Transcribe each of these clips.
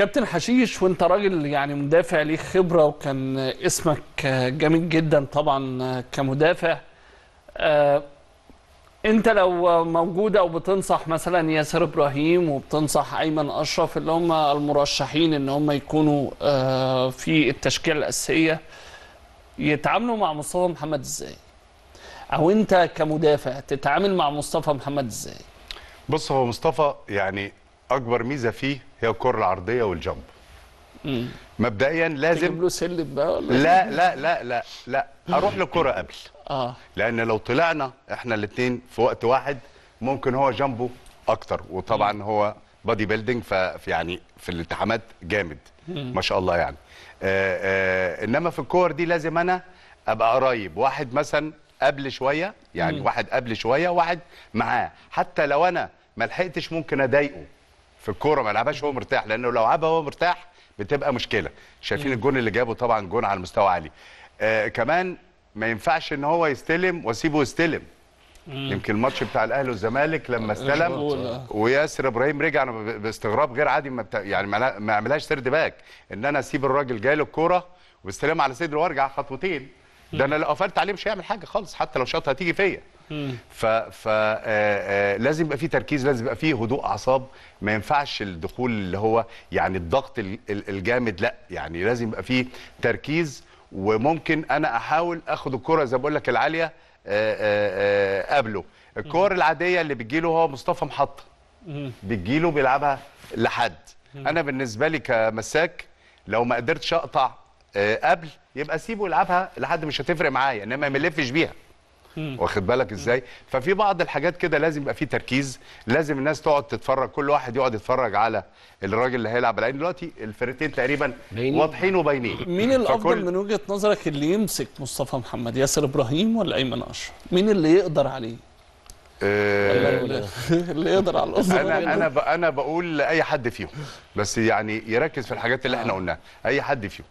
كابتن حشيش وانت راجل يعني مدافع ليك خبره وكان اسمك جميل جدا طبعا كمدافع آه انت لو موجود او بتنصح مثلا ياسر ابراهيم وبتنصح ايمن اشرف اللي هم المرشحين ان هم يكونوا آه، في التشكيله الاساسيه يتعاملوا مع مصطفى محمد ازاي؟ او انت كمدافع تتعامل مع مصطفى محمد ازاي؟ بص هو مصطفى يعني اكبر ميزه فيه هي الكره العرضيه والجامب مبدئيا لازم تجيب له سلم بقى ولا لا إيه؟ لا لا لا لا اروح للكره قبل اه لان لو طلعنا احنا الاثنين في وقت واحد ممكن هو جنبه اكتر وطبعا مم. هو بادي بيلدينج يعني في الالتحامات جامد مم. ما شاء الله يعني آآ آه، آآ آه، انما في الكور دي لازم انا ابقى قريب واحد مثلا قبل شويه يعني مم. واحد قبل شويه واحد معاه حتى لو انا ما لحقتش ممكن اضايقه في الكوره ما لعبهاش وهو مرتاح لانه لو لعبها وهو مرتاح بتبقى مشكله شايفين الجون اللي جابه طبعا جون على مستوى عالي آه كمان ما ينفعش ان هو يستلم واسيبه يستلم يمكن الماتش بتاع الاهلي والزمالك لما استلم آه. وياسر ابراهيم رجع انا باستغراب غير عادي ما يعني ما عملهاش سرد باك ان انا اسيب الراجل جاي له الكوره واستلمها على صدره وارجع خطوتين ده انا لو قفلت عليه مش هيعمل حاجه خالص حتى لو شاطها تيجي فيا فلازم آه، آه، يبقى في تركيز لازم يبقى في هدوء اعصاب ما ينفعش الدخول اللي هو يعني الضغط الجامد لا يعني لازم يبقى في تركيز وممكن انا احاول اخد الكره زي ما بقول لك العاليه آه، قبله الكور العاديه اللي بتجيله هو مصطفى محطه بتجيله بيلعبها لحد انا بالنسبه لي كمساك لو ما قدرتش اقطع قبل يبقى سيبه يلعبها لحد مش هتفرق معايا انما ما يلفش بيها واخد بالك ازاي ففي بعض الحاجات كده لازم يبقى في تركيز لازم الناس تقعد تتفرج كل واحد يقعد يتفرج على الراجل اللي هيلعب لان دلوقتي الفرقتين تقريبا بيني. واضحين وباينين مين الافضل من وجهه نظرك اللي يمسك مصطفى محمد ياسر ابراهيم ولا ايمن اشرف مين اللي يقدر عليه آه، اللي يقدر على الاسره انا انا انا بقول لاي حد فيهم بس يعني يركز في الحاجات اللي احنا آه. قلناها اي حد فيهم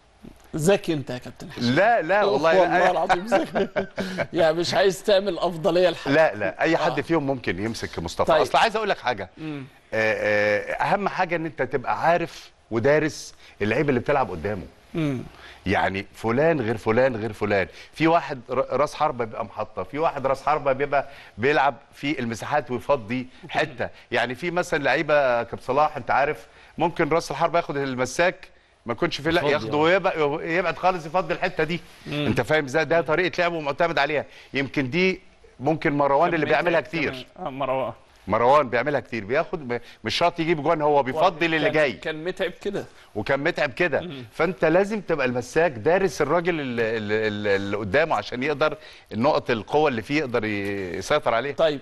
ذكي انت يا كابتن حسين لا لا والله والله العظيم ذكي يعني مش عايز تعمل افضليه لحد لا لا اي حد آه. فيهم ممكن يمسك مصطفى طيب. اصل عايز اقول لك حاجه آه،, آه اهم حاجه ان انت تبقى عارف ودارس اللعيب اللي بتلعب قدامه مم. يعني فلان غير فلان غير فلان في واحد راس حربه بيبقى محطه في واحد راس حربه بيبقى بيلعب في المساحات ويفضي حته يعني في مثلا لعيبه كابتن صلاح انت عارف ممكن راس الحربه ياخد المساك ما يكونش في لا ياخده يعني. ويبعد يبعد خالص يفضي الحته دي مم. انت فاهم ازاي ده طريقه لعبه معتمد عليها يمكن دي ممكن مروان اللي بيعملها كتير آه، مروان مروان بيعملها كتير بياخد مش شرط يجيب جوان هو بيفضل اللي جاي كان متعب كده وكان متعب كده فانت لازم تبقى المساك دارس الراجل اللي, اللي قدامه عشان يقدر النقط القوه اللي فيه يقدر يسيطر عليها طيب